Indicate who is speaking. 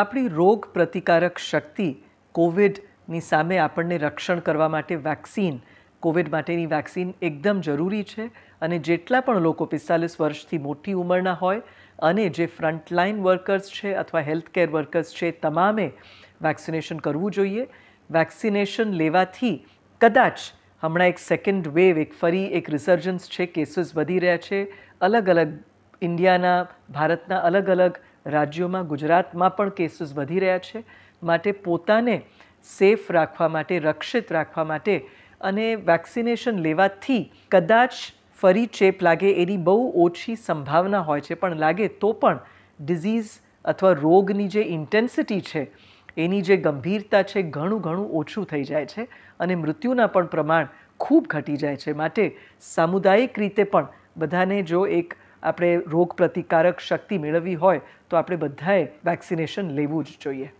Speaker 1: આપણી રોગ પ્રતિકારક
Speaker 2: શક્તિ કોવિડની સામે આપણને રક્ષણ કરવા માટે વેક્સિન કોવિડ માટેની વેક્સિન એકદમ જરૂરી છે અને જેટલા પણ લોકો પિસ્તાલીસ વર્ષથી મોટી ઉંમરના હોય અને જે ફ્રન્ટલાઇન વર્કર્સ છે અથવા હેલ્થકેર વર્કર્સ છે તમામે વેક્સિનેશન કરવું જોઈએ વેક્સિનેશન લેવાથી કદાચ હમણાં એક સેકન્ડ વેવ એક ફરી એક રિસર્જન્સ છે કેસીસ વધી રહ્યા છે અલગ અલગ ઇન્ડિયાના ભારતના અલગ અલગ રાજ્યોમાં ગુજરાતમાં પણ કેસીસ વધી રહ્યા છે માટે પોતાને સેફ રાખવા માટે રક્ષિત રાખવા માટે અને વેક્સિનેશન લેવાથી કદાચ ફરી ચેપ લાગે એની બહુ ઓછી સંભાવના હોય છે પણ લાગે તો પણ ડિઝીઝ અથવા રોગની જે ઇન્ટેન્સિટી છે એની જે ગંભીરતા છે ઘણું ઘણું ઓછું થઈ જાય છે અને મૃત્યુના પણ પ્રમાણ ખૂબ ઘટી જાય છે માટે સામુદાયિક રીતે પણ બધાને જો એક આપણે રોગ પ્રતિકારક શક્તિ મેળવવી હોય તો આપણે બધાએ વેક્સિનેશન લેવું જ જોઈએ